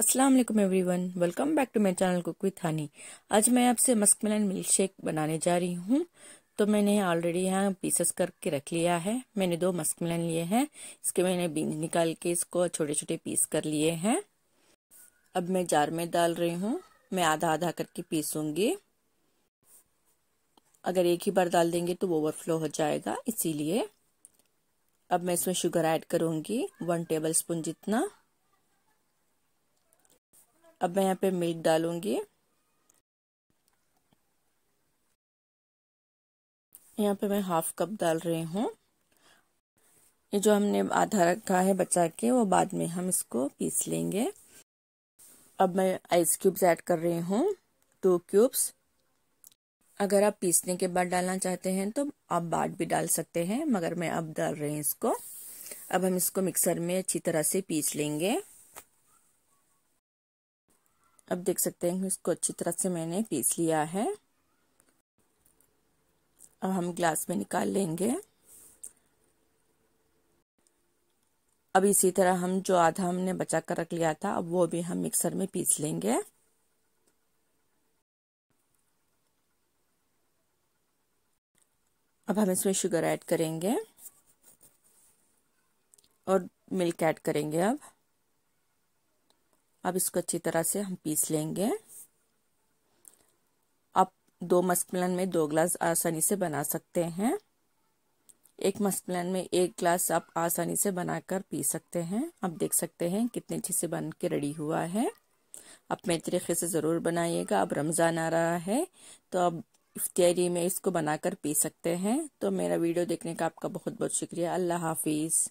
अस्सलाम वालेकुम everyone welcome back to my channel cook with Honey आज मैं आपसे मस्क मिलन मिल्क शेक बनाने जा रही हूँ तो मैंने ऑलरेडी यहाँ पीसेस करके रख लिया है मैंने दो मस्क मिलन लिए हैं इसके मैंने बीज निकाल के इसको छोटे छोटे पीस कर लिए हैं अब मैं जार में डाल रही हूँ मैं आधा आधा करके पीसूंगी अगर एक ही बार डाल देंगे तो ओवरफ्लो हो जाएगा इसीलिए अब मैं इसमें शुगर ऐड करूँगी वन टेबल स्पून जितना अब मैं यहाँ पे मीट डालूंगी यहाँ पे मैं हाफ कप डाल रही हूँ ये जो हमने आधा रखा है बचा के वो बाद में हम इसको पीस लेंगे अब मैं आइस क्यूब्स ऐड कर रही हूँ टू क्यूब्स अगर आप पीसने के बाद डालना चाहते हैं तो आप बाद भी डाल सकते हैं मगर मैं अब डाल रही हूँ इसको अब हम इसको मिक्सर में अच्छी तरह से पीस लेंगे अब देख सकते हैं इसको अच्छी तरह से मैंने पीस लिया है अब हम ग्लास में निकाल लेंगे अब इसी तरह हम जो आधा हमने बचा कर रख लिया था अब वो भी हम मिक्सर में पीस लेंगे अब हम इसमें शुगर ऐड करेंगे और मिल्क ऐड करेंगे अब अब इसको अच्छी तरह से हम पीस लेंगे आप दो मस्कलन में दो ग्लास आसानी से बना सकते हैं एक मस्कलन में एक ग्लास आप आसानी से बनाकर पी सकते हैं आप देख सकते हैं कितने अच्छे से बन के रेडी हुआ है आप मेरे तरीके से ज़रूर बनाइएगा अब रमज़ान आ रहा है तो आप इफ्तारी में इसको बनाकर पी सकते हैं तो मेरा वीडियो देखने का आपका बहुत बहुत शुक्रिया अल्लाह हाफिज़